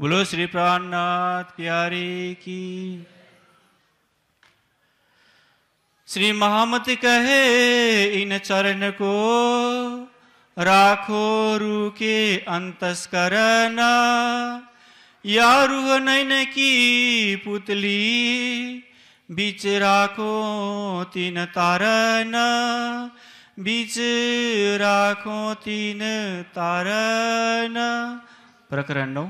बोलो श्री प्राणनाथ प्यारे की श्री महामत कहे इन चरण को राखो रू के अंतस्करण या रूह नैन की पुतली बीच राखो तीन तारण बीच राखो तीन तारण प्रकरण नौ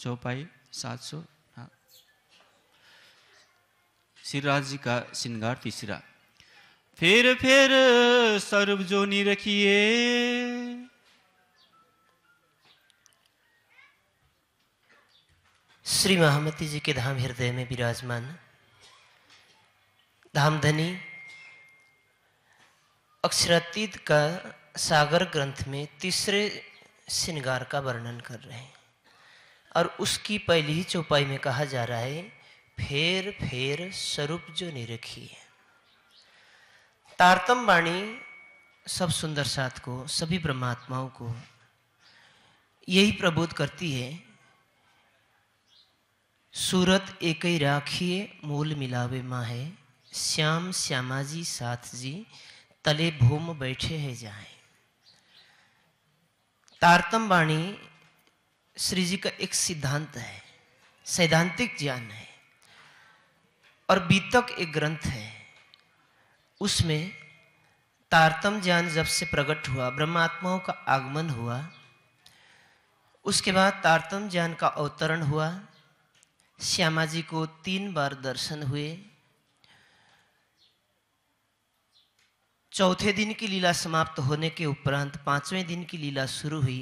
चौपाई सात सौ हाँ जी का श्रृंगार तीसरा फिर फिर सर्वजोनी रखिए श्री महामती जी के धाम हृदय में विराजमान धाम धनी अक्षरातीत का सागर ग्रंथ में तीसरे श्रृंगार का वर्णन कर रहे हैं और उसकी पहली ही चौपाई में कहा जा रहा है फेर फेर स्वरूप जो निरखी है तारतम वाणी सब सुंदर साथ को सभी ब्रह्मात्माओं को यही प्रबोध करती है सूरत एक ही राखिए मूल मिलावे माँ है श्याम श्यामा जी साथ जी तले भूम बैठे है जाए तारतम वाणी श्री जी का एक सिद्धांत है सैद्धांतिक ज्ञान है और बीतक एक ग्रंथ है उसमें तारतम ज्ञान जब से प्रकट हुआ ब्रह्मात्माओं का आगमन हुआ उसके बाद तारतम ज्ञान का अवतरण हुआ श्यामा जी को तीन बार दर्शन हुए चौथे दिन की लीला समाप्त होने के उपरांत पांचवें दिन की लीला शुरू हुई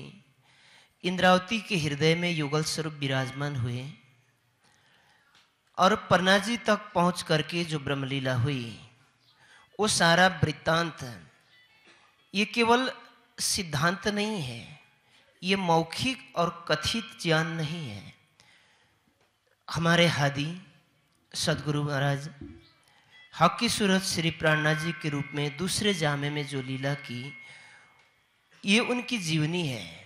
इंद्रावती के हृदय में युगल स्वरूप विराजमान हुए और परनाजी तक पहुंच करके जो ब्रह्मलीला हुई वो सारा वृत्तांत ये केवल सिद्धांत नहीं है ये मौखिक और कथित ज्ञान नहीं है हमारे हादी सदगुरु महाराज हकी सूरत श्री प्राणनाथ जी के रूप में दूसरे जामे में जो लीला की ये उनकी जीवनी है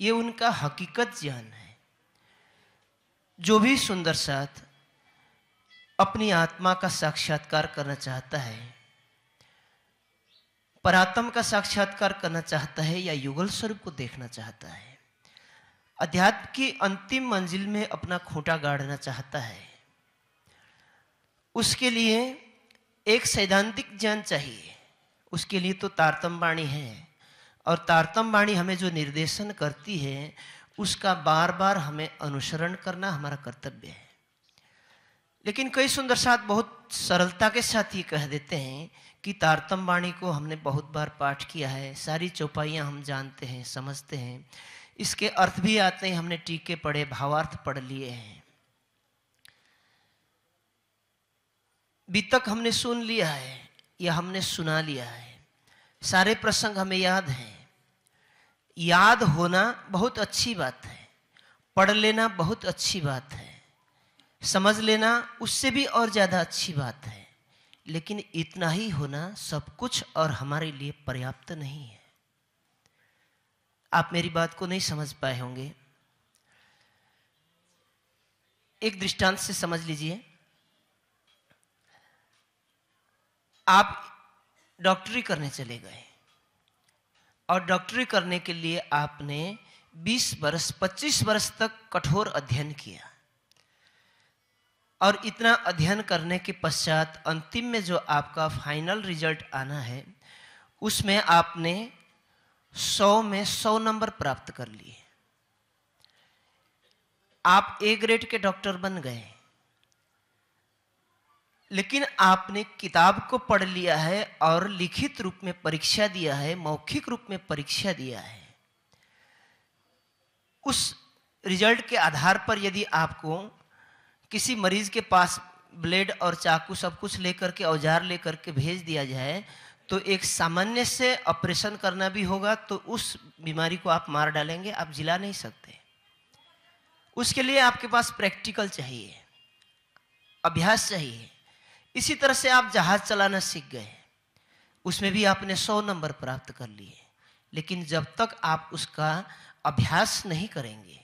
ये उनका हकीकत ज्ञान है जो भी सुंदर साथ अपनी आत्मा का साक्षात्कार करना चाहता है परात्म का साक्षात्कार करना चाहता है या युगल स्वरूप को देखना चाहता है अध्यात्म की अंतिम मंजिल में अपना खूंटा गाड़ना चाहता है उसके लिए एक सैद्धांतिक ज्ञान चाहिए उसके लिए तो तारतम्य है और तारतम वाणी हमें जो निर्देशन करती है उसका बार बार हमें अनुसरण करना हमारा कर्तव्य है लेकिन कई सुंदर सात बहुत सरलता के साथ ये कह देते हैं कि तारतम वाणी को हमने बहुत बार पाठ किया है सारी चौपाइयाँ हम जानते हैं समझते हैं इसके अर्थ भी आते हैं हमने टीके पढ़े भावार्थ पढ़ लिए हैं बीतक हमने सुन लिया है या हमने सुना लिया है सारे प्रसंग हमें याद हैं याद होना बहुत अच्छी बात है पढ़ लेना बहुत अच्छी बात है समझ लेना उससे भी और ज़्यादा अच्छी बात है लेकिन इतना ही होना सब कुछ और हमारे लिए पर्याप्त नहीं है आप मेरी बात को नहीं समझ पाए होंगे एक दृष्टांत से समझ लीजिए आप डॉक्टरी करने चले गए और डॉक्टरी करने के लिए आपने 20 वर्ष 25 वर्ष तक कठोर अध्ययन किया और इतना अध्ययन करने के पश्चात अंतिम में जो आपका फाइनल रिजल्ट आना है उसमें आपने 100 में 100 नंबर प्राप्त कर लिए आप ए ग्रेड के डॉक्टर बन गए लेकिन आपने किताब को पढ़ लिया है और लिखित रूप में परीक्षा दिया है मौखिक रूप में परीक्षा दिया है उस रिजल्ट के आधार पर यदि आपको किसी मरीज के पास ब्लेड और चाकू सब कुछ लेकर के औजार लेकर के भेज दिया जाए तो एक सामान्य से ऑपरेशन करना भी होगा तो उस बीमारी को आप मार डालेंगे आप जिला नहीं सकते उसके लिए आपके पास प्रैक्टिकल चाहिए अभ्यास चाहिए इसी तरह से आप जहाज चलाना सीख गए उसमें भी आपने सौ नंबर प्राप्त कर लिए लेकिन जब तक आप उसका अभ्यास नहीं करेंगे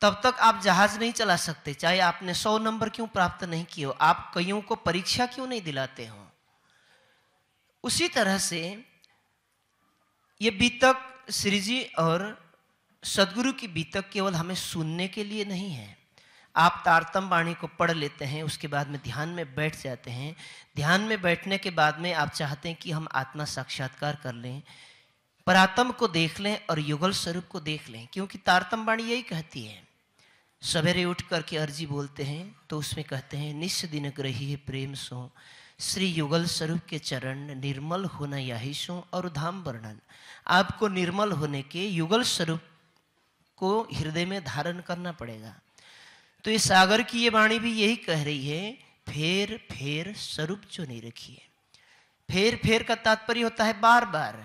तब तक आप जहाज नहीं चला सकते चाहे आपने सौ नंबर क्यों प्राप्त नहीं किए हो आप कईयों को परीक्षा क्यों नहीं दिलाते हो उसी तरह से ये बीतक श्री जी और सदगुरु की बीतक केवल हमें सुनने के लिए नहीं है आप तारतम वाणी को पढ़ लेते हैं उसके बाद में ध्यान में बैठ जाते हैं ध्यान में बैठने के बाद में आप चाहते हैं कि हम आत्मा साक्षात्कार कर लें परातम को देख लें और युगल स्वरूप को देख लें क्योंकि तारतम वाणी यही कहती है सवेरे उठ करके अर्जी बोलते हैं तो उसमें कहते हैं निश्च दिन ग्रही प्रेम सो श्री युगल स्वरूप के चरण निर्मल होना यही सो और धाम वर्णन आपको निर्मल होने के युगल स्वरूप को हृदय में धारण करना पड़ेगा तो ये सागर की ये वाणी भी यही कह रही है फेर फेर स्वरूप जो नहीं रखिए फेर फेर का तात्पर्य होता है बार बार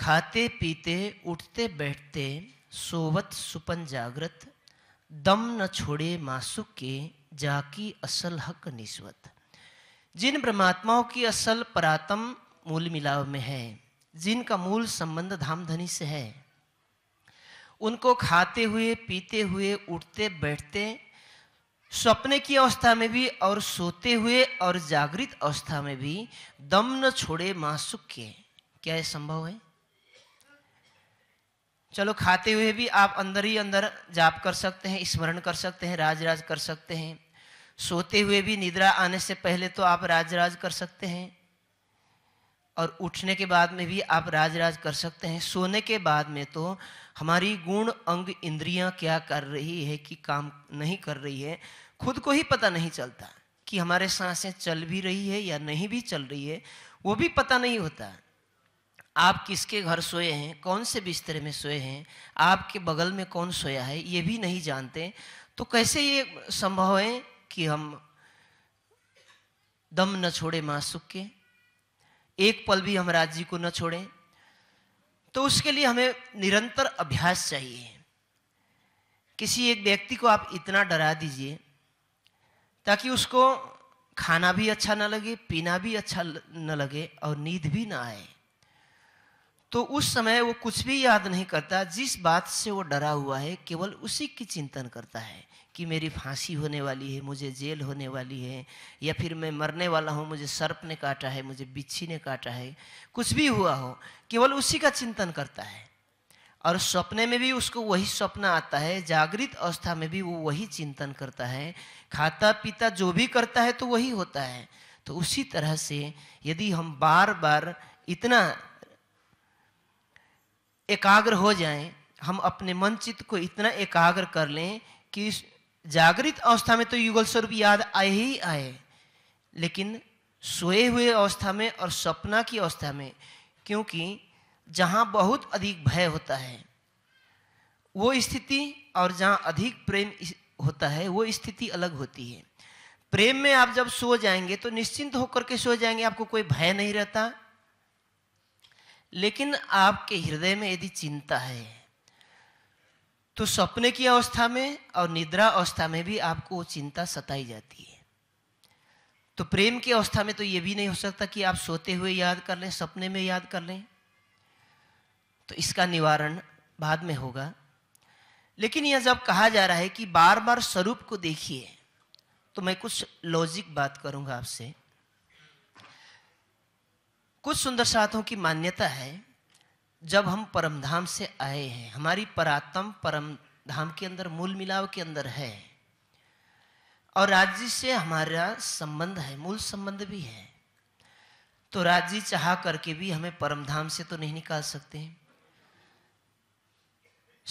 खाते पीते उठते बैठते सोवत सुपन जागृत दम न छोड़े मासुक के जाकी असल हक निस्वत जिन ब्रह्मात्माओं की असल परातम मूल मिलाव में है जिनका मूल संबंध धामधनी से है उनको खाते हुए पीते हुए उठते बैठते सपने की अवस्था में भी और सोते हुए और जागृत अवस्था में भी दम न छोड़े मासुक के क्या यह संभव है चलो खाते हुए भी आप अंदर ही अंदर जाप कर सकते हैं स्मरण कर सकते हैं राज राज कर सकते हैं सोते हुए भी निद्रा आने से पहले तो आप राज राज कर सकते हैं और उठने के बाद में भी आप राज राज कर सकते हैं सोने के बाद में तो हमारी गुण अंग इंद्रियां क्या कर रही है कि काम नहीं कर रही है खुद को ही पता नहीं चलता कि हमारे सांसें चल भी रही है या नहीं भी चल रही है वो भी पता नहीं होता आप किसके घर सोए हैं कौन से बिस्तर में सोए हैं आपके बगल में कौन सोया है ये भी नहीं जानते तो कैसे ये संभव है कि हम दम न छोड़े माँ सुख के एक पल भी हम राज्य को न छोड़ें तो उसके लिए हमें निरंतर अभ्यास चाहिए किसी एक व्यक्ति को आप इतना डरा दीजिए ताकि उसको खाना भी अच्छा ना लगे पीना भी अच्छा न लगे और नींद भी ना आए तो उस समय वो कुछ भी याद नहीं करता जिस बात से वो डरा हुआ है केवल उसी की चिंतन करता है कि मेरी फांसी होने वाली है मुझे जेल होने वाली है या फिर मैं मरने वाला हूँ मुझे सर्प ने काटा है मुझे बिच्छी ने काटा है कुछ भी हुआ हो केवल उसी का चिंतन करता है और सपने में भी उसको वही सपना आता है जागृत अवस्था में भी वो वही चिंतन करता है खाता पीता जो भी करता है तो वही होता है तो उसी तरह से यदि हम बार बार इतना एकाग्र हो जाएं हम अपने मन चित्त को इतना एकाग्र कर लें कि जागृत अवस्था में तो युगल स्वरूप याद आए ही आए लेकिन सोए हुए अवस्था में और सपना की अवस्था में क्योंकि जहाँ बहुत अधिक भय होता है वो स्थिति और जहाँ अधिक प्रेम होता है वो स्थिति अलग होती है प्रेम में आप जब सो जाएंगे तो निश्चिंत होकर के सो जाएंगे आपको कोई भय नहीं रहता लेकिन आपके हृदय में यदि चिंता है तो सपने की अवस्था में और निद्रा अवस्था में भी आपको चिंता सताई जाती है तो प्रेम की अवस्था में तो ये भी नहीं हो सकता कि आप सोते हुए याद कर लें सपने में याद कर लें तो इसका निवारण बाद में होगा लेकिन यह जब कहा जा रहा है कि बार बार स्वरूप को देखिए तो मैं कुछ लॉजिक बात करूंगा आपसे कुछ सुंदर साथों की मान्यता है जब हम परमधाम से आए हैं हमारी परातम परम धाम के अंदर मूल मिलाव के अंदर है और राज्य से हमारा संबंध है मूल संबंध भी है तो राज्य चाह करके भी हमें परमधाम से तो नहीं निकाल सकते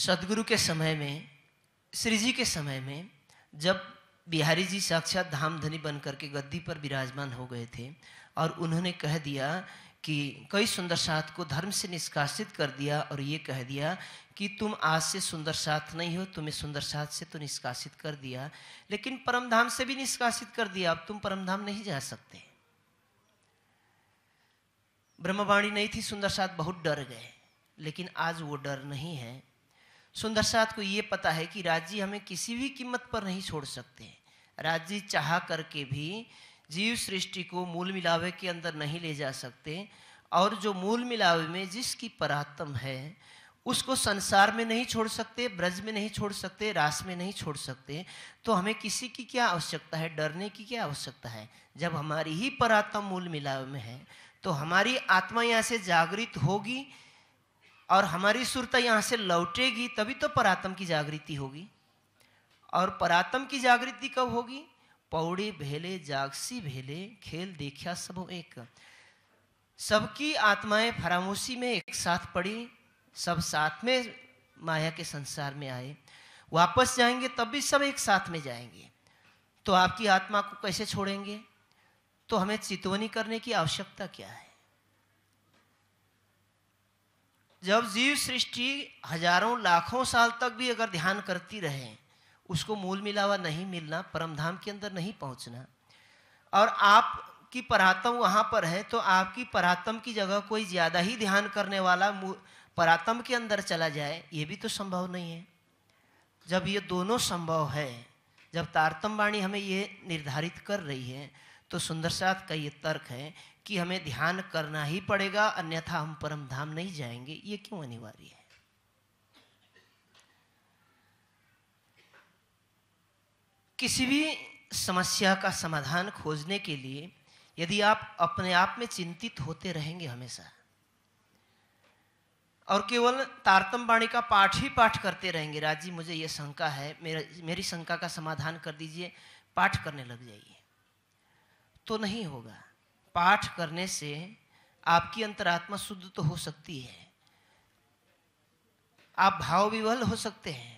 सदगुरु के समय में श्री जी के समय में जब बिहारी जी साक्षात धाम धनी बन करके गद्दी पर विराजमान हो गए थे और उन्होंने कह दिया कि कई सुंदर साथ को धर्म से निष्कासित कर दिया और ये कह दिया कि तुम आज से सुंदर साथ नहीं हो तुम्हें सुंदर साथ से तो निष्कासित कर दिया लेकिन परमधाम से भी निष्कासित कर दिया अब तुम परमधाम नहीं जा सकते ब्रह्मवाणी नहीं थी सुंदर साथ बहुत डर गए लेकिन आज वो डर नहीं है सुंदर साथ को ये पता है कि राज्य हमें किसी भी कीमत पर नहीं छोड़ सकते राज्य चाह करके भी जीव सृष्टि को मूल मिलावे के अंदर नहीं ले जा सकते और जो मूल मिलावे में जिसकी परातम है उसको संसार में नहीं छोड़ सकते ब्रज में नहीं छोड़ सकते रास में नहीं छोड़ सकते तो हमें किसी की क्या आवश्यकता है डरने की क्या आवश्यकता है जब हमारी ही परातम मूल मिलाव में है तो हमारी आत्मा यहाँ से जागृत होगी और हमारी सुरता यहाँ से लौटेगी तभी तो परात्म की जागृति होगी और परात्म की जागृति कब होगी पौड़ी भेले जागसी भेले खेल देखा सब एक सबकी आत्माएं फरामोशी में एक साथ पड़ी सब साथ में माया के संसार में आए वापस जाएंगे तब भी सब एक साथ में जाएंगे तो आपकी आत्मा को कैसे छोड़ेंगे तो हमें चितवनी करने की आवश्यकता क्या है जब जीव सृष्टि हजारों लाखों साल तक भी अगर ध्यान करती रहे उसको मूल मिलावा नहीं मिलना परमधाम के अंदर नहीं पहुंचना और आपकी परातम वहाँ पर है तो आपकी परातम की जगह कोई ज़्यादा ही ध्यान करने वाला परातम के अंदर चला जाए ये भी तो संभव नहीं है जब ये दोनों संभव है जब तारतम वाणी हमें ये निर्धारित कर रही है तो सुंदर साथ का ये तर्क है कि हमें ध्यान करना ही पड़ेगा अन्यथा हम परम धाम नहीं जाएंगे ये क्यों अनिवार्य है किसी भी समस्या का समाधान खोजने के लिए यदि आप अपने आप में चिंतित होते रहेंगे हमेशा और केवल तारतम वाणी का पाठ ही पाठ करते रहेंगे राजी मुझे यह शंका है मेरा मेरी शंका का समाधान कर दीजिए पाठ करने लग जाइए तो नहीं होगा पाठ करने से आपकी अंतरात्मा शुद्ध तो हो सकती है आप भाव विवल हो सकते हैं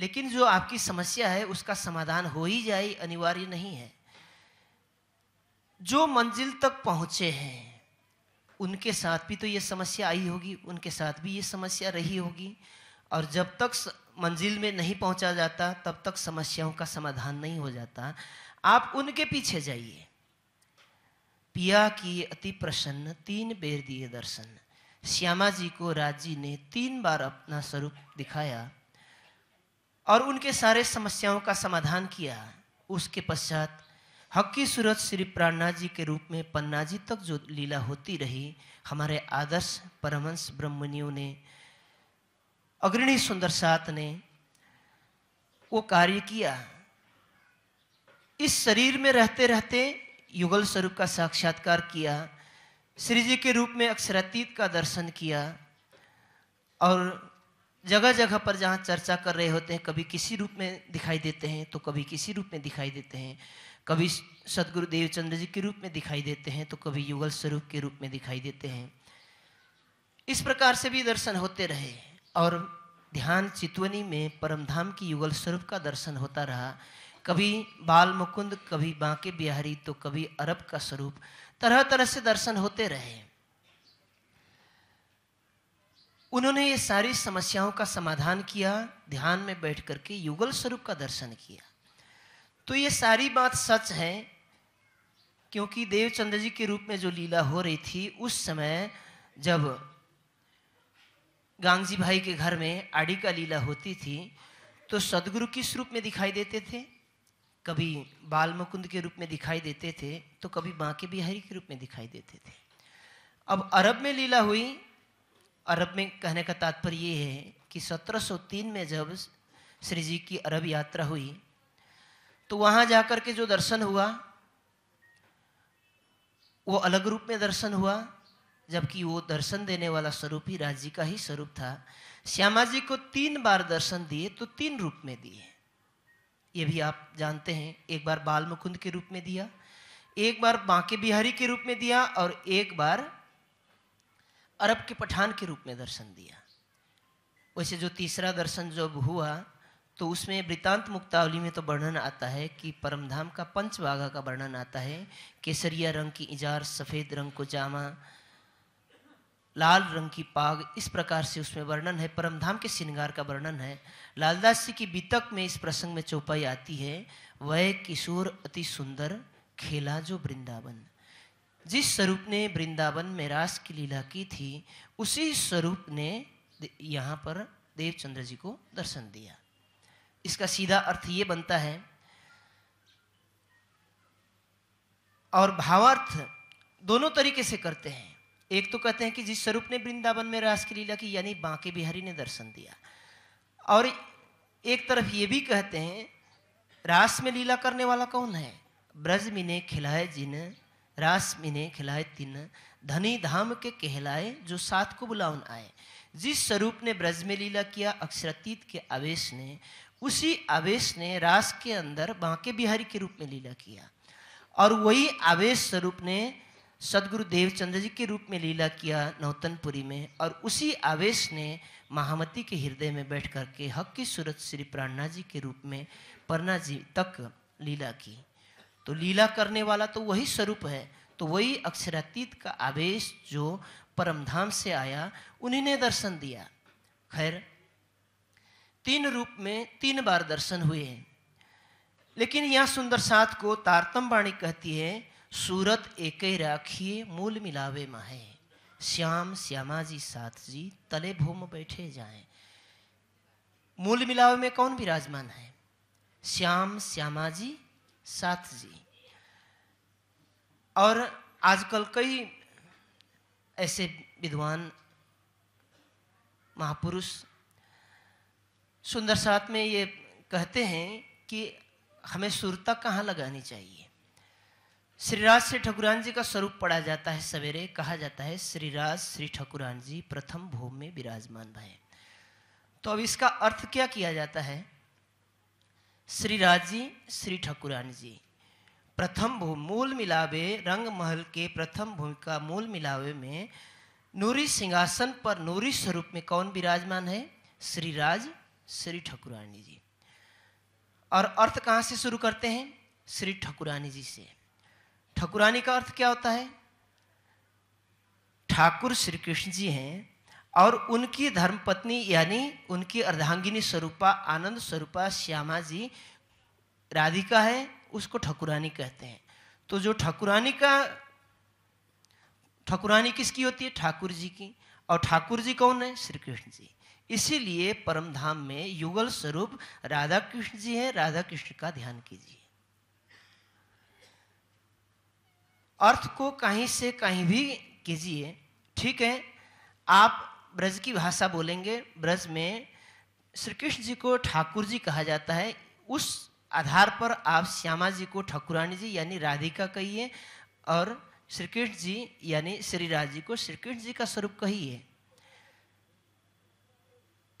लेकिन जो आपकी समस्या है उसका समाधान हो ही जाए अनिवार्य नहीं है जो मंजिल तक पहुंचे हैं उनके साथ भी तो ये समस्या आई होगी उनके साथ भी ये समस्या रही होगी और जब तक मंजिल में नहीं पहुंचा जाता तब तक समस्याओं का समाधान नहीं हो जाता आप उनके पीछे जाइए पिया की अति प्रसन्न तीन बेर दिए दर्शन श्यामा जी को राजी ने तीन बार अपना स्वरूप दिखाया और उनके सारे समस्याओं का समाधान किया उसके पश्चात हक्की सूरत श्री प्राणनाथ जी के रूप में पन्ना जी तक जो लीला होती रही हमारे आदर्श परमंश ब्रह्मणियों ने अग्रणी सुंदर सात ने वो कार्य किया इस शरीर में रहते रहते युगल स्वरूप का साक्षात्कार किया श्री जी के रूप में अक्षरातीत का दर्शन किया और जगह जगह पर जहाँ चर्चा कर रहे होते हैं कभी किसी रूप में दिखाई देते हैं तो कभी किसी रूप में दिखाई देते हैं कभी सदगुरु देवचंद्र जी के रूप में दिखाई देते हैं तो कभी युगल स्वरूप के रूप में दिखाई देते हैं इस प्रकार से भी दर्शन होते रहे और ध्यान चितवनी में परमधाम की युगल स्वरूप का दर्शन होता रहा कभी बाल मुकुंद कभी बांके बिहारी तो कभी अरब का स्वरूप तरह तरह से दर्शन होते रहे उन्होंने ये सारी समस्याओं का समाधान किया ध्यान में बैठ करके युगल स्वरूप का दर्शन किया तो ये सारी बात सच है क्योंकि देवचंद्र जी के रूप में जो लीला हो रही थी उस समय जब गांगजी भाई के घर में आड़ी का लीला होती थी तो सदगुरु किस रूप में दिखाई देते थे कभी बाल मुकुंद के रूप में दिखाई देते थे तो कभी बांके बिहारी के रूप में दिखाई देते थे अब अरब में लीला हुई अरब में कहने का तात्पर्य ये है कि 1703 में जब श्री जी की अरब यात्रा हुई तो वहाँ जाकर के जो दर्शन हुआ वो अलग रूप में दर्शन हुआ जबकि वो दर्शन देने वाला स्वरूप ही जी का ही स्वरूप था श्यामा जी को तीन बार दर्शन दिए तो तीन रूप में दिए ये भी आप जानते हैं एक बार बाल मुकुंद के रूप में दिया एक बार बांके बिहारी के रूप में दिया और एक बार अरब के पठान के रूप में दर्शन दिया वैसे जो तीसरा दर्शन जब हुआ तो उसमें वृतांत मुक्तावली में तो वर्णन आता है कि परमधाम का पंचभागा का वर्णन आता है केसरिया रंग की इजार सफ़ेद रंग को जामा लाल रंग की पाग इस प्रकार से उसमें वर्णन है परमधाम के श्रृंगार का वर्णन है लालदास जी की बीतक में इस प्रसंग में चौपाई आती है वह किशोर अति सुंदर खेला जो वृंदावन जिस स्वरूप ने वृंदावन में रास की लीला की थी उसी स्वरूप ने यहाँ पर देवचंद्र जी को दर्शन दिया इसका सीधा अर्थ ये बनता है और भावार्थ दोनों तरीके से करते हैं एक तो कहते हैं कि जिस स्वरूप ने वृंदावन में रास की लीला की यानी बांके बिहारी ने दर्शन दिया और एक तरफ ये भी कहते हैं रास में लीला करने वाला कौन है ब्रज मिने खिलाए जिन रास मिने खिलाए तीन धनी धाम के कहलाए जो साथ को बुलावन आए जिस स्वरूप ने ब्रज में लीला किया अक्षरतीत के आवेश ने उसी आवेश ने रास के अंदर बांके बिहारी के रूप में लीला किया और वही आवेश स्वरूप ने सदगुरु देवचंद्र जी के रूप में लीला किया नौतनपुरी में और उसी आवेश ने महामती के हृदय में बैठ करके हक की सूरत श्री प्राणा जी के रूप में परना जी तक लीला की तो लीला करने वाला तो वही स्वरूप है तो वही अक्षरातीत का आवेश जो परमधाम से आया उन्हीं ने दर्शन दिया खैर तीन रूप में तीन बार दर्शन हुए हैं लेकिन यह सुंदर साथ को तारतम वाणी कहती है सूरत एक राखिए मूल मिलावे माहे श्याम श्यामा जी सात जी तले भूम बैठे जाए मूल मिलावे में कौन विराजमान है श्याम श्यामा जी साथ जी और आजकल कई ऐसे विद्वान महापुरुष सुंदर साथ में ये कहते हैं कि हमें सुरता कहाँ लगानी चाहिए श्रीराज श्री ठकुरान जी का स्वरूप पढ़ा जाता है सवेरे कहा जाता है श्रीराज श्री ठकुरान जी प्रथम भूमि में विराजमान भय तो अब इसका अर्थ क्या किया जाता है श्री राजी श्री ठकुरानी जी प्रथम मूल मिलावे रंग महल के प्रथम भूमिका मूल मिलावे में नूरी सिंहासन पर नूरी स्वरूप में कौन विराजमान है श्री राज श्री ठकुरानी जी और अर्थ कहाँ से शुरू करते हैं श्री ठकुरानी जी से ठकुरानी का अर्थ क्या होता है ठाकुर श्री कृष्ण जी हैं और उनकी धर्मपत्नी यानी उनकी अर्धांगिनी स्वरूपा आनंद स्वरूपा श्यामा जी राधिका है उसको ठकुरानी कहते हैं तो जो ठकुरानी का ठकुरानी किसकी होती है ठाकुर जी की और ठाकुर जी कौन है श्री कृष्ण जी इसीलिए परमधाम में युगल स्वरूप राधा कृष्ण जी हैं राधा कृष्ण का ध्यान कीजिए अर्थ को कहीं से कहीं भी कीजिए ठीक है आप ब्रज की भाषा बोलेंगे ब्रज में श्री कृष्ण जी को ठाकुर जी कहा जाता है उस आधार पर आप श्यामा जी को ठाकुरानी जी यानी राधिका कहिए और श्री कृष्ण जी यानी श्री राज जी को श्री कृष्ण जी का स्वरूप कहिए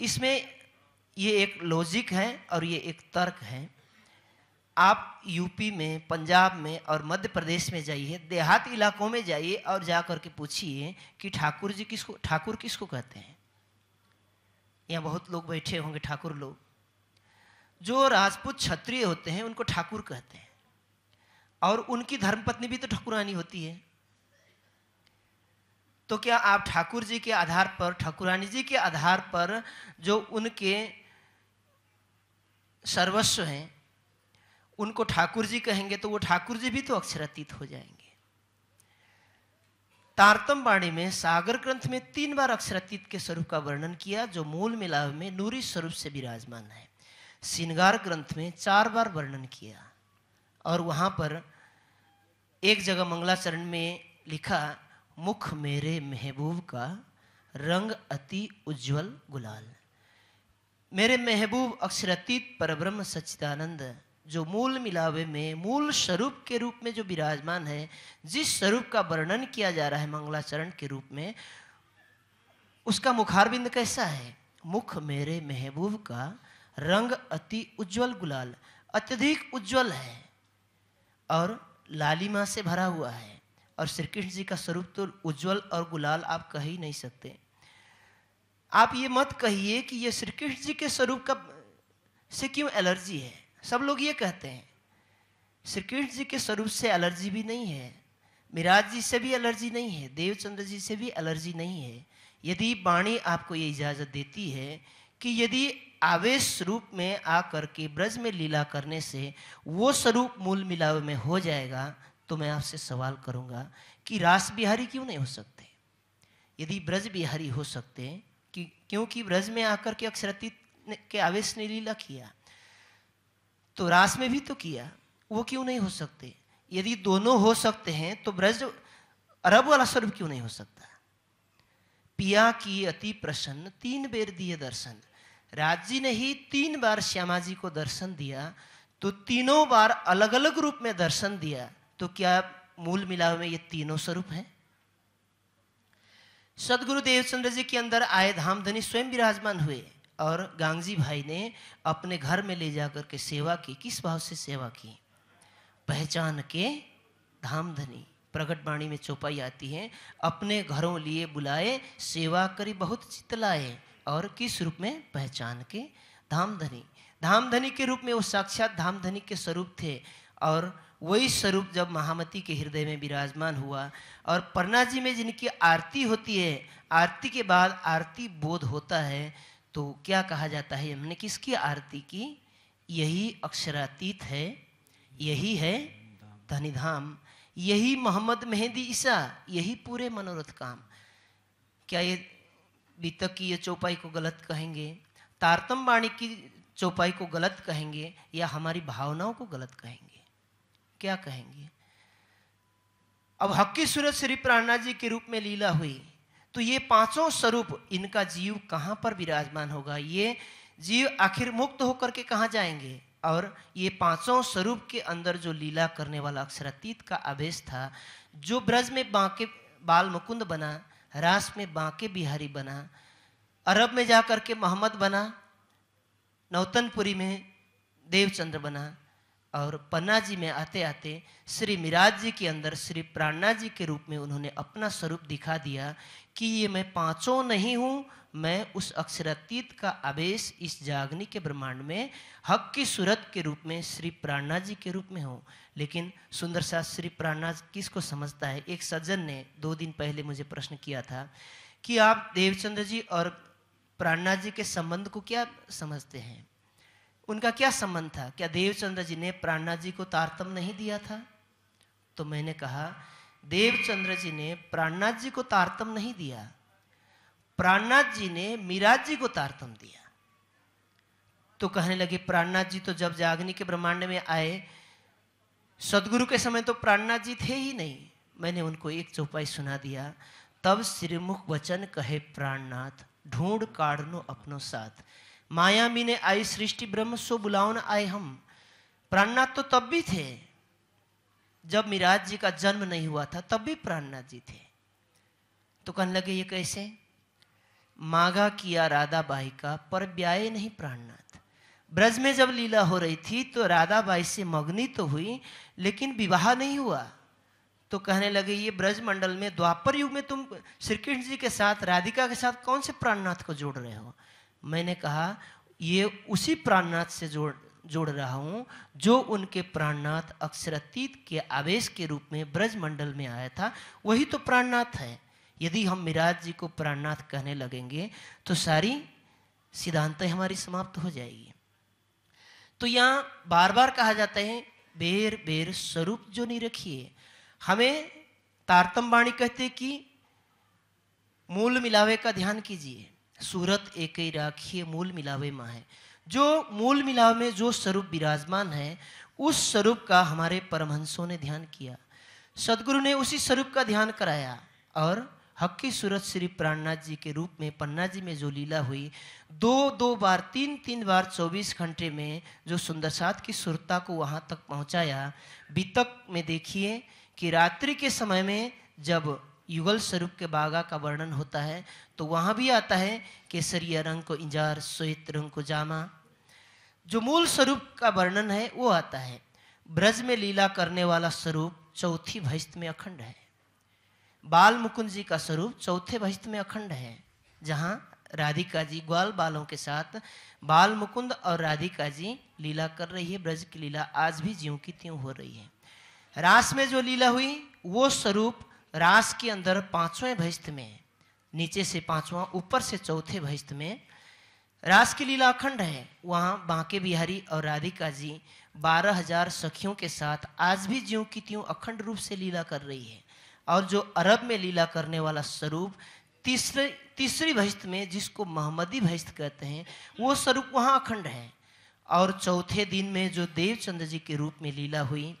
इसमें ये एक लॉजिक है और ये एक तर्क है आप यूपी में पंजाब में और मध्य प्रदेश में जाइए देहात इलाकों में जाइए और जा के पूछिए कि ठाकुर जी किसको ठाकुर किसको कहते हैं यहाँ बहुत लोग बैठे होंगे ठाकुर लोग जो राजपूत क्षत्रिय होते हैं उनको ठाकुर कहते हैं और उनकी धर्मपत्नी भी तो ठाकुरानी होती है तो क्या आप ठाकुर जी के आधार पर ठाकुरानी जी के आधार पर जो उनके सर्वस्व हैं उनको ठाकुर जी कहेंगे तो वो ठाकुर जी भी तो अक्षरातीत हो जाएंगे तारतम वाणी में सागर ग्रंथ में तीन बार अक्षरातीत के स्वरूप का वर्णन किया जो मूल मिलाव में नूरी स्वरूप से विराजमान है सिंगार ग्रंथ में चार बार वर्णन किया और वहां पर एक जगह मंगलाचरण में लिखा मुख मेरे महबूब का रंग अति उज्जवल गुलाल मेरे महबूब अक्षरातीत परब्रह्म सच्चिदानंद जो मूल मिलावे में मूल स्वरूप के रूप में जो विराजमान है जिस स्वरूप का वर्णन किया जा रहा है मंगलाचरण के रूप में उसका मुखारबिंद कैसा है मुख मेरे महबूब का रंग अति उज्जवल गुलाल अत्यधिक उज्जवल है और लालिमा से भरा हुआ है और श्री कृष्ण जी का स्वरूप तो उज्जवल और गुलाल आप कह ही नहीं सकते आप ये मत कहिए कि ये श्री कृष्ण जी के स्वरूप का से क्यों एलर्जी है सब लोग ये कहते हैं श्री कृष्ण जी के स्वरूप से एलर्जी भी नहीं है मिराज जी से भी एलर्जी नहीं है देवचंद्र जी से भी एलर्जी नहीं है यदि वाणी आपको ये इजाज़त देती है कि यदि आवेश रूप में आकर के ब्रज में लीला करने से वो स्वरूप मूल मिलाव में हो जाएगा तो मैं आपसे सवाल करूंगा कि रास बिहारी क्यों नहीं हो सकते यदि ब्रज बिहारी हो सकते कि क्योंकि ब्रज में आकर के अक्षरती के आवेश ने लीला किया तो रास में भी तो किया वो क्यों नहीं हो सकते यदि दोनों हो सकते हैं तो ब्रज अरब वाला स्वरूप क्यों नहीं हो सकता पिया की अति प्रसन्न तीन बेर दिए दर्शन जी ने ही तीन बार श्यामा जी को दर्शन दिया तो तीनों बार अलग अलग रूप में दर्शन दिया तो क्या मूल मिलाव में ये तीनों स्वरूप हैं सदगुरु देवचंद्र जी के अंदर आए धामधनी स्वयं विराजमान हुए और गांगजी भाई ने अपने घर में ले जाकर के सेवा की किस भाव से सेवा की पहचान के धाम धनी प्रकट वाणी में चौपाई आती है अपने घरों लिए बुलाए सेवा करी बहुत चितलाए और किस रूप में पहचान के धाम धनी धाम धनी के रूप में वो साक्षात धाम धनी के स्वरूप थे और वही स्वरूप जब महामती के हृदय में विराजमान हुआ और परना जी में जिनकी आरती होती है आरती के बाद आरती बोध होता है तो क्या कहा जाता है हमने किसकी आरती की यही अक्षरातीत है यही है धनीधाम यही मोहम्मद मेहंदी ईसा यही पूरे मनोरथ काम क्या ये बीतक की ये चौपाई को गलत कहेंगे तारतम वाणी की चौपाई को गलत कहेंगे या हमारी भावनाओं को गलत कहेंगे क्या कहेंगे अब हक्की सूरत श्री प्राणा जी के रूप में लीला हुई तो ये पांचों स्वरूप इनका जीव कहाँ पर विराजमान होगा ये जीव आखिर मुक्त होकर के कहाँ जाएंगे और ये पांचों स्वरूप के अंदर जो लीला करने वाला अक्षरातीत का आवेश था जो ब्रज में बांके बाल मुकुंद बना रास में बांके बिहारी बना अरब में जा के मोहम्मद बना नौतनपुरी में देवचंद्र बना और पन्ना जी में आते आते श्री मिराज जी के अंदर श्री प्राणा जी के रूप में उन्होंने अपना स्वरूप दिखा दिया कि ये मैं पांचों नहीं हूं मैं उस अक्षरातीत का आवेश इस जागनी के ब्रह्मांड में हक की सूरत के रूप में श्री प्राणा जी के रूप में हूँ लेकिन सुंदर सा श्री प्राणा किसको समझता है एक सज्जन ने दो दिन पहले मुझे प्रश्न किया था कि आप देवचंद्र जी और प्राणा जी के संबंध को क्या समझते हैं उनका क्या संबंध था क्या देवचंद्र जी ने प्राणा जी को तारतम नहीं दिया था तो मैंने कहा देवचंद्र जी ने प्राणनाथ जी को तारतम नहीं दिया प्राणनाथ जी ने मीराज जी को तारतम दिया तो कहने लगे प्राणनाथ जी तो जब जागनी के ब्रह्मांड में आए सदगुरु के समय तो प्राणनाथ जी थे ही नहीं मैंने उनको एक चौपाई सुना दिया तब श्रीमुख वचन कहे प्राणनाथ ढूंढ काढ़नो अपनो साथ माया मीने आई सृष्टि ब्रह्म सो बुलाओन आए हम प्राणनाथ तो तब भी थे जब मिराज जी का जन्म नहीं हुआ था तब भी प्राणनाथ जी थे तो कहने लगे ये कैसे मागा किया राधा बाई का पर ब्याये नहीं प्राणनाथ ब्रज में जब लीला हो रही थी तो राधा बाई से मग्नी तो हुई लेकिन विवाह नहीं हुआ तो कहने लगे ये ब्रज मंडल में द्वापर युग में तुम श्री कृष्ण जी के साथ राधिका के साथ कौन से प्राणनाथ को जोड़ रहे हो मैंने कहा ये उसी प्राणनाथ से जोड़ जोड़ रहा हूँ जो उनके प्राणनाथ अक्षरतीत के आवेश के रूप में ब्रजमंडल में आया था वही तो प्राणनाथ है यदि हम मिराज जी को प्राणनाथ कहने लगेंगे तो सारी सिद्धांत हमारी समाप्त हो जाएगी तो यहाँ बार बार कहा जाता है बेर बेर स्वरूप जो नहीं रखिए हमें तारतम वाणी कहते कि मूल मिलावे का ध्यान कीजिए सूरत एक ही राखिए मूल मिलावे माँ है जो मूल मिलाव में जो स्वरूप विराजमान है उस स्वरूप का हमारे परमहंसों ने ध्यान किया सदगुरु ने उसी स्वरूप का ध्यान कराया और हक्की सूरत श्री प्राणनाथ जी के रूप में पन्ना जी में जो लीला हुई दो दो बार तीन तीन बार चौबीस घंटे में जो सात की सुरता को वहाँ तक पहुँचाया बीतक में देखिए कि रात्रि के समय में जब युगल स्वरूप के बागा का वर्णन होता है तो वहाँ भी आता है केसरिया रंग को इंजार श्वेत रंग को जामा जो मूल स्वरूप का वर्णन है वो आता है ब्रज में लीला करने वाला स्वरूप चौथी भस्त में अखंड है बाल मुकुंद जी का स्वरूप चौथे भस्त में अखंड है जहाँ राधिका जी ग्वाल बालों के साथ बाल मुकुंद और राधिका जी लीला कर रही है ब्रज की लीला आज भी ज्यों की त्यों हो रही है रास में जो लीला हुई वो स्वरूप रास के अंदर पांचवें भस्त में नीचे से पांचवा ऊपर से चौथे भस्त में रास की लीला अखंड है वहाँ बांके बिहारी और राधिका जी बारह हजार सखियों के साथ आज भी ज्यों की त्यों अखंड रूप से लीला कर रही है और जो अरब में लीला करने वाला स्वरूप तीसरे तीसरी भस्त में जिसको मोहम्मदी भस्त कहते हैं वो स्वरूप वहाँ अखंड है और चौथे दिन में जो देवचंद्र जी के रूप में लीला हुई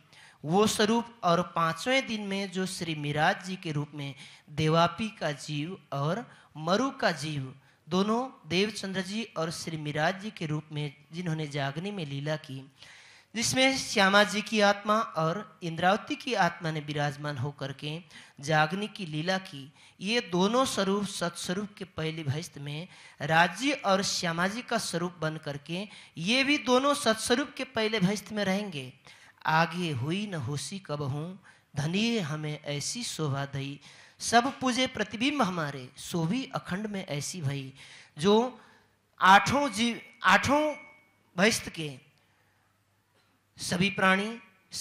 वो स्वरूप और पांचवें दिन में जो श्री मिराज जी के रूप में देवापी का जीव और मरु का जीव दोनों देवचंद्र जी और श्री मिराज जी के रूप में जिन्होंने जागनी में लीला की जिसमें श्यामा जी की आत्मा और इंद्रावती की आत्मा ने विराजमान होकर के जागनी की लीला की ये दोनों स्वरूप सत्स्वरूप के पहले भस्त में राज्य और श्यामा जी का स्वरूप बन करके ये भी दोनों सत्स्वरूप के पहले भस्त में रहेंगे आगे हुई न होशी कब हूँ धनी हमें ऐसी शोभा दई सब पूजे प्रतिबिंब हमारे सो भी अखंड में ऐसी भई जो आठों जीव आठों भैस्त के सभी प्राणी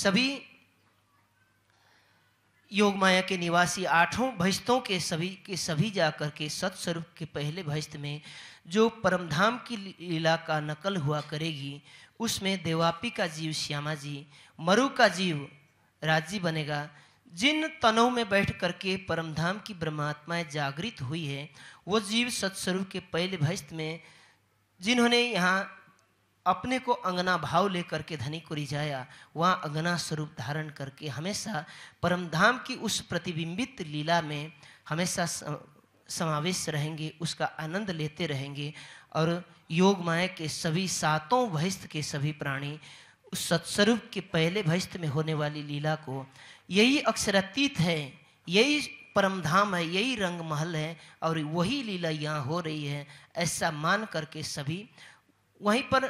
सभी योग माया के निवासी आठों भैस्तों के सभी के सभी जाकर के सत्स्वरूप के पहले भैस्त में जो परमधाम की लीला का नकल हुआ करेगी उसमें देवापी का जीव श्यामा जी मरु का जीव राजी बनेगा जिन तनों में बैठ करके परमधाम की ब्रह्मात्माएं जागृत हुई है वो जीव सत्स्वरूप के पहले भस्त में जिन्होंने यहाँ अपने को अंगना भाव लेकर के धनी को रिझाया वहाँ अंगना स्वरूप धारण करके हमेशा परमधाम की उस प्रतिबिंबित लीला में हमेशा समावेश रहेंगे उसका आनंद लेते रहेंगे और योग माया के सभी सातों भस्त के सभी प्राणी उस सत्स्वरूप के पहले भस्त में होने वाली लीला को यही अक्षरातीत है यही परमधाम है यही रंगमहल है और वही लीला यहाँ हो रही है ऐसा मान करके सभी वहीं पर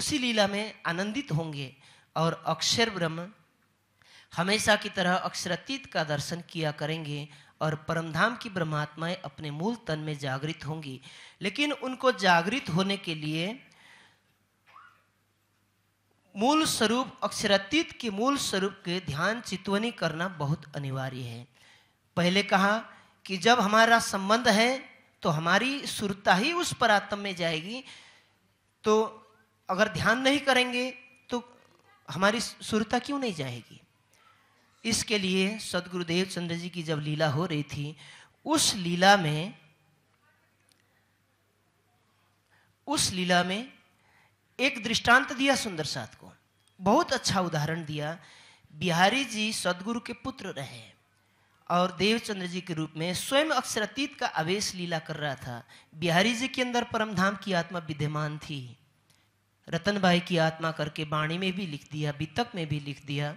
उसी लीला में आनंदित होंगे और अक्षर ब्रह्म हमेशा की तरह अक्षरातीत का दर्शन किया करेंगे और परमधाम की ब्रह्मात्माएं अपने मूल तन में जागृत होंगी लेकिन उनको जागृत होने के लिए मूल स्वरूप अक्षरातीत के मूल स्वरूप के ध्यान चितवनी करना बहुत अनिवार्य है पहले कहा कि जब हमारा संबंध है तो हमारी सुरता ही उस परातम में जाएगी तो अगर ध्यान नहीं करेंगे तो हमारी सुरता क्यों नहीं जाएगी इसके लिए सदगुरुदेव चंद्र जी की जब लीला हो रही थी उस लीला में उस लीला में एक दृष्टांत दिया सुंदर साथ को बहुत अच्छा उदाहरण दिया बिहारी जी सदगुरु के पुत्र रहे और देवचंद्र जी के रूप में स्वयं अक्षरातीत का आवेश लीला कर रहा था बिहारी जी के अंदर परमधाम की आत्मा विद्यमान थी रतन भाई की आत्मा करके बाणी में भी लिख दिया बीतक में भी लिख दिया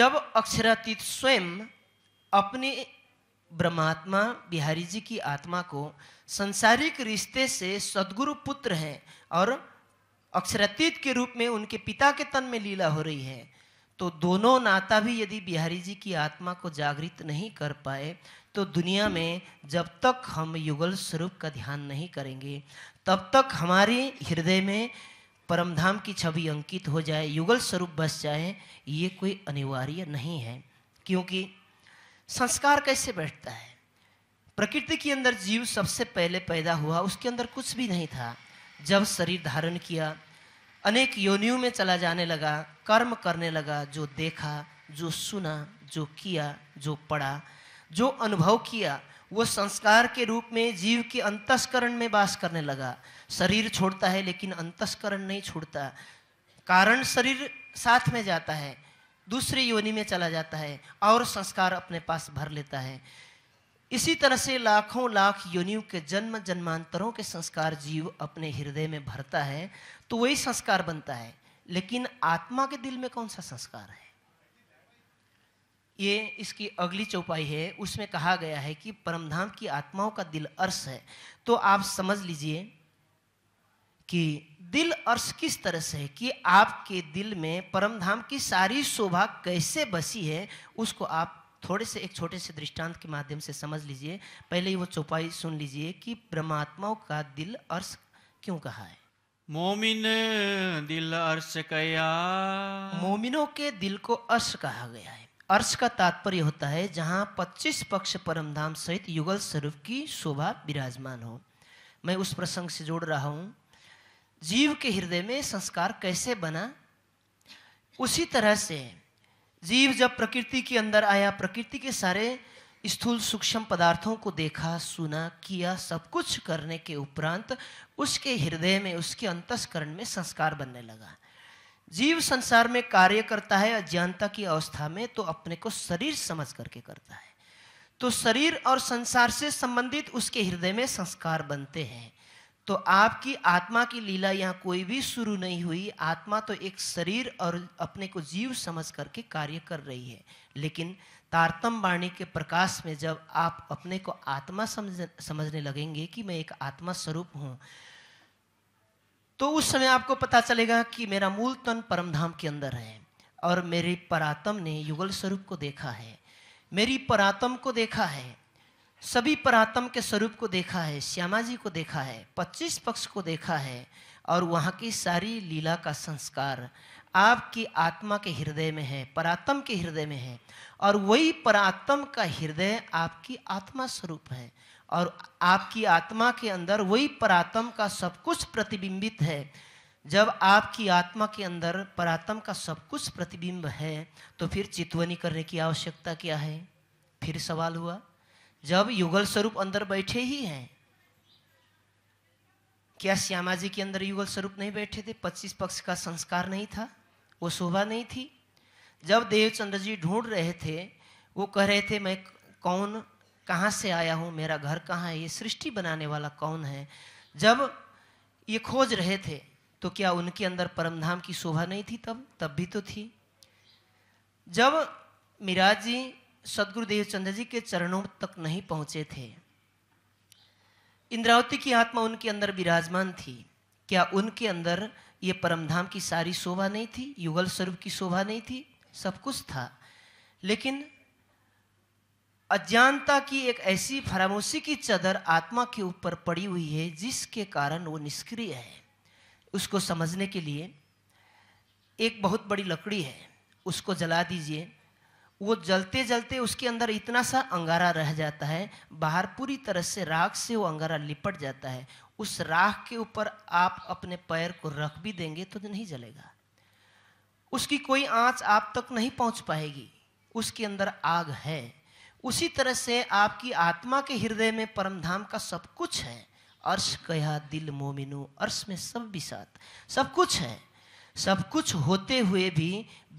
जब अक्षरातीत स्वयं अपने ब्रह्मात्मा बिहारी जी की आत्मा को संसारिक रिश्ते से सदगुरु पुत्र हैं और अक्षरतीत के रूप में उनके पिता के तन में लीला हो रही है तो दोनों नाता भी यदि बिहारी जी की आत्मा को जागृत नहीं कर पाए तो दुनिया में जब तक हम युगल स्वरूप का ध्यान नहीं करेंगे तब तक हमारे हृदय में परमधाम की छवि अंकित हो जाए युगल स्वरूप बस जाए ये कोई अनिवार्य नहीं है क्योंकि संस्कार कैसे बैठता है प्रकृति के अंदर जीव सबसे पहले पैदा हुआ उसके अंदर कुछ भी नहीं था जब शरीर धारण किया अनेक योनियों में चला जाने लगा कर्म करने लगा जो देखा जो सुना जो किया जो पढ़ा जो अनुभव किया वो संस्कार के रूप में जीव के अंतस्करण में बास करने लगा शरीर छोड़ता है लेकिन अंतस्करण नहीं छोड़ता कारण शरीर साथ में जाता है दूसरे योनि में चला जाता है और संस्कार अपने पास भर लेता है इसी तरह से लाखों लाख योनियों के जन्म जन्मांतरों के संस्कार जीव अपने हृदय में भरता है तो वही संस्कार बनता है लेकिन आत्मा के दिल में कौन सा संस्कार है ये इसकी अगली चौपाई है उसमें कहा गया है कि परमधाम की आत्माओं का दिल अर्श है तो आप समझ लीजिए कि दिल अर्श किस तरह से है कि आपके दिल में परम धाम की सारी शोभा कैसे बसी है उसको आप थोड़े से एक छोटे से दृष्टांत के माध्यम से समझ लीजिए पहले ही वो चौपाई सुन लीजिए कि परमात्माओं का दिल अर्श क्यों कहा है मोमिन दिल अर्श कया मोमिनों के दिल को अर्श कहा गया है अर्श का तात्पर्य होता है जहाँ 25 पक्ष परमधाम सहित युगल स्वरूप की शोभा विराजमान हो मैं उस प्रसंग से जोड़ रहा हूँ जीव के हृदय में संस्कार कैसे बना उसी तरह से जीव जब प्रकृति के अंदर आया प्रकृति के सारे स्थूल सूक्ष्म पदार्थों को देखा सुना किया सब कुछ करने के उपरांत उसके हृदय में उसके अंतस्करण में संस्कार बनने लगा जीव संसार में कार्य करता है अज्ञानता की अवस्था में तो अपने को शरीर समझ करके करता है तो शरीर और संसार से संबंधित उसके हृदय में संस्कार बनते हैं तो आपकी आत्मा की लीला यहाँ कोई भी शुरू नहीं हुई आत्मा तो एक शरीर और अपने को जीव समझ करके कार्य कर रही है लेकिन तारतम वाणी के प्रकाश में जब आप अपने को आत्मा समझ समझने लगेंगे कि मैं एक आत्मा स्वरूप हूँ तो उस समय आपको पता चलेगा कि मेरा मूल तन परमधाम के अंदर है और मेरे परातम ने युगल स्वरूप को देखा है मेरी परातम को देखा है सभी परातम के स्वरूप को देखा है श्यामा जी को देखा है पच्चीस पक्ष को देखा है और वहाँ की सारी लीला का संस्कार आपकी आत्मा के हृदय में है परातम के हृदय में है और वही परातम का हृदय आपकी आत्मा स्वरूप है और आपकी आत्मा के अंदर वही परातम का सब कुछ प्रतिबिंबित है जब आपकी आत्मा के अंदर परातम का सब कुछ प्रतिबिंब है तो फिर चितवनी करने की आवश्यकता क्या है फिर सवाल हुआ जब युगल स्वरूप अंदर बैठे ही हैं क्या श्यामा जी के अंदर युगल स्वरूप नहीं बैठे थे पच्चीस पक्ष का संस्कार नहीं था वो शोभा नहीं थी जब देवचंद्र जी ढूंढ रहे थे वो कह रहे थे मैं कौन कहाँ से आया हूँ मेरा घर कहाँ है ये सृष्टि बनाने वाला कौन है जब ये खोज रहे थे तो क्या उनके अंदर परमधाम की शोभा नहीं थी तब तब भी तो थी जब मिराज जी सदगुरु देवचंद्र जी के चरणों तक नहीं पहुंचे थे इंद्रावती की आत्मा उनके अंदर विराजमान थी क्या उनके अंदर ये परमधाम की सारी शोभा नहीं थी युगल स्वरूप की शोभा नहीं थी सब कुछ था लेकिन अज्ञानता की एक ऐसी फरामोशी की चदर आत्मा के ऊपर पड़ी हुई है जिसके कारण वो निष्क्रिय है उसको समझने के लिए एक बहुत बड़ी लकड़ी है उसको जला दीजिए वो जलते जलते उसके अंदर इतना सा अंगारा रह जाता है बाहर पूरी तरह से राख से वो अंगारा लिपट जाता है उस राख के ऊपर आप अपने पैर को रख भी देंगे तो नहीं जलेगा उसकी कोई आंच आप तक नहीं पहुंच पाएगी उसके अंदर आग है उसी तरह से आपकी आत्मा के हृदय में परमधाम का सब कुछ है अर्श कया दिल मोमिनो अर्श में सब भी सब कुछ है सब कुछ होते हुए भी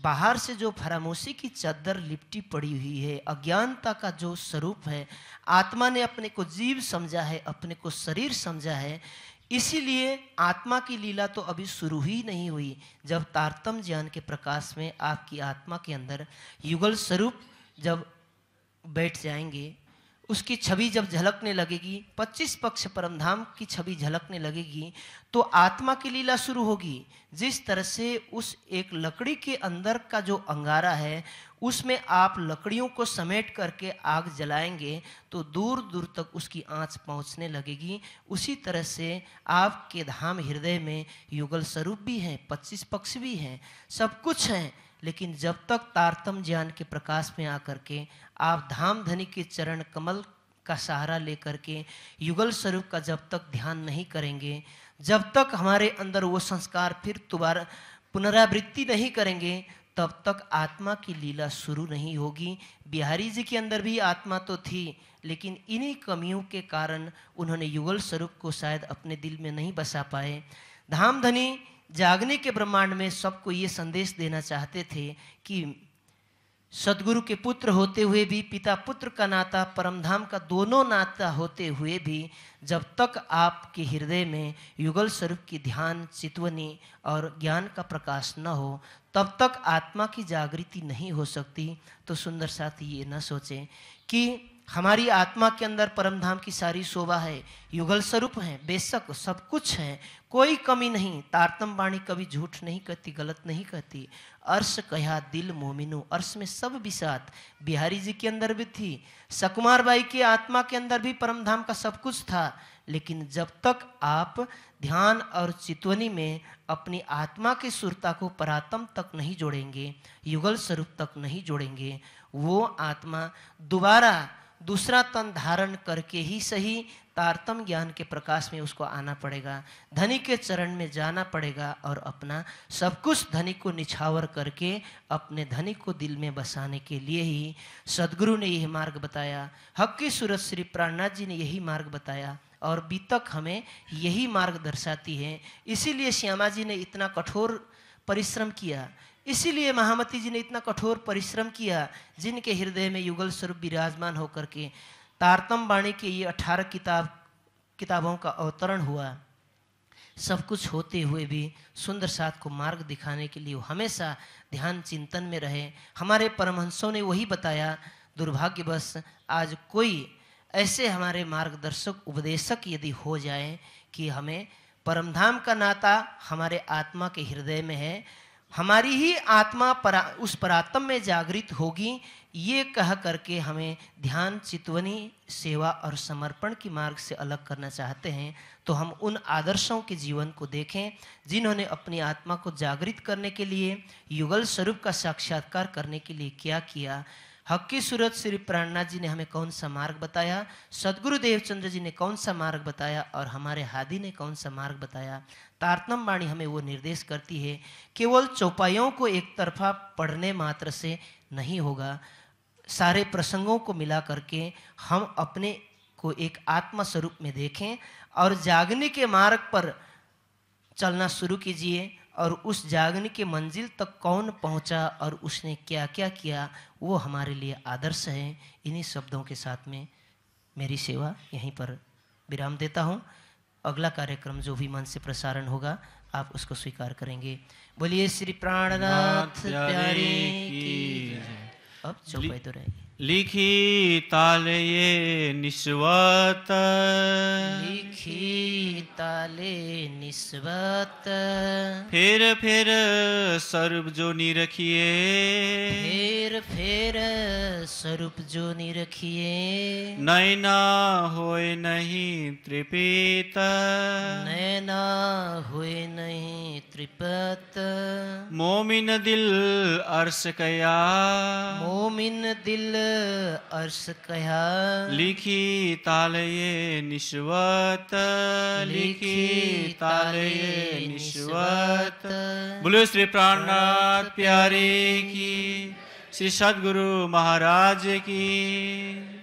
बाहर से जो फरामोशी की चादर लिपटी पड़ी हुई है अज्ञानता का जो स्वरूप है आत्मा ने अपने को जीव समझा है अपने को शरीर समझा है इसीलिए आत्मा की लीला तो अभी शुरू ही नहीं हुई जब तारतम ज्ञान के प्रकाश में आपकी आत्मा के अंदर युगल स्वरूप जब बैठ जाएंगे उसकी छवि जब झलकने लगेगी 25 पक्ष परमधाम की छवि झलकने लगेगी तो आत्मा की लीला शुरू होगी जिस तरह से उस एक लकड़ी के अंदर का जो अंगारा है उसमें आप लकड़ियों को समेट करके आग जलाएंगे तो दूर दूर तक उसकी आंच पहुंचने लगेगी उसी तरह से आपके धाम हृदय में युगल स्वरूप भी हैं पच्चीस पक्ष भी हैं सब कुछ हैं लेकिन जब तक तारतम ज्ञान के प्रकाश में आकर के आप धाम धनी के चरण कमल का सहारा लेकर के युगल स्वरूप का जब तक ध्यान नहीं करेंगे जब तक हमारे अंदर वो संस्कार फिर दोबारा पुनरावृत्ति नहीं करेंगे तब तक आत्मा की लीला शुरू नहीं होगी बिहारी जी के अंदर भी आत्मा तो थी लेकिन इन्हीं कमियों के कारण उन्होंने युगल स्वरूप को शायद अपने दिल में नहीं बसा पाए धाम धनी जागने के ब्रह्मांड में सबको ये संदेश देना चाहते थे कि सदगुरु के पुत्र होते हुए भी पिता पुत्र का नाता परमधाम का दोनों नाता होते हुए भी जब तक आपके हृदय में युगल स्वरूप की ध्यान चितवनी और ज्ञान का प्रकाश न हो तब तक आत्मा की जागृति नहीं हो सकती तो सुंदर साथी ये न सोचें कि हमारी आत्मा के अंदर परमधाम की सारी शोभा है युगल स्वरूप है बेशक सब कुछ है कोई कमी नहीं तारतम वाणी कभी झूठ नहीं कहती गलत नहीं कहती अर्श कहा दिल मोमिनो अर्श में सब विषात बिहारी जी के अंदर भी थी सकुमार बाई की आत्मा के अंदर भी परमधाम का सब कुछ था लेकिन जब तक आप ध्यान और चितवनी में अपनी आत्मा की सुरता को परातम तक नहीं जोड़ेंगे युगल स्वरूप तक नहीं जोड़ेंगे वो आत्मा दोबारा दूसरा तन धारण करके ही सही तारतम ज्ञान के प्रकाश में उसको आना पड़ेगा धनी के चरण में जाना पड़ेगा और अपना सब कुछ धनी को निछावर करके अपने धनी को दिल में बसाने के लिए ही सदगुरु ने यह मार्ग बताया हक्की सूरज श्री प्राणनाथ जी ने यही मार्ग बताया और बीतक हमें यही मार्ग दर्शाती है इसीलिए श्यामा जी ने इतना कठोर परिश्रम किया इसीलिए महामती जी ने इतना कठोर परिश्रम किया जिनके हृदय में युगल स्वरूप विराजमान होकर के तारतम वाणी के ये अठारह किताब किताबों का अवतरण हुआ सब कुछ होते हुए भी सुंदर साथ को मार्ग दिखाने के लिए हमेशा ध्यान चिंतन में रहे हमारे परमहंसों ने वही बताया दुर्भाग्यवश आज कोई ऐसे हमारे मार्गदर्शक उपदेशक यदि हो जाए कि हमें परमधाम का नाता हमारे आत्मा के हृदय में है हमारी ही आत्मा परा उस परातम में जागृत होगी ये कह करके हमें ध्यान चितवनी सेवा और समर्पण की मार्ग से अलग करना चाहते हैं तो हम उन आदर्शों के जीवन को देखें जिन्होंने अपनी आत्मा को जागृत करने के लिए युगल स्वरूप का साक्षात्कार करने के लिए क्या किया हक्की सूरत श्री प्राणनाथ जी ने हमें कौन सा मार्ग बताया सदगुरु देवचंद्र जी ने कौन सा मार्ग बताया और हमारे हादी ने कौन सा मार्ग बताया तारतम वाणी हमें वो निर्देश करती है केवल चौपाइयों को एक तरफा पढ़ने मात्र से नहीं होगा सारे प्रसंगों को मिला करके हम अपने को एक आत्मा स्वरूप में देखें और जागने के मार्ग पर चलना शुरू कीजिए और उस जागने के मंजिल तक कौन पहुंचा और उसने क्या क्या किया वो हमारे लिए आदर्श है इन्हीं शब्दों के साथ में मेरी सेवा यहीं पर विराम देता हूँ अगला कार्यक्रम जो भी मन से प्रसारण होगा आप उसको स्वीकार करेंगे बोलिए श्री प्राणनाथ प्यारे की अब चौपाई तो रहेगी लिखी ये निस्वत लिखी ताले निस्वत फिर फिर स्वरूप जो निरखिए फिर फिर स्वरूप जो निरखिए नैना होए नहीं त्रिपित नैना होए नहीं त्रिपत मोमिन दिल अर्श कया मोमिन दिल अर्श कया लिखी तालये निश्वत लिखी तालये निश्वत बोलो श्री प्राणनाथ प्यारे की श्री सदगुरु महाराज की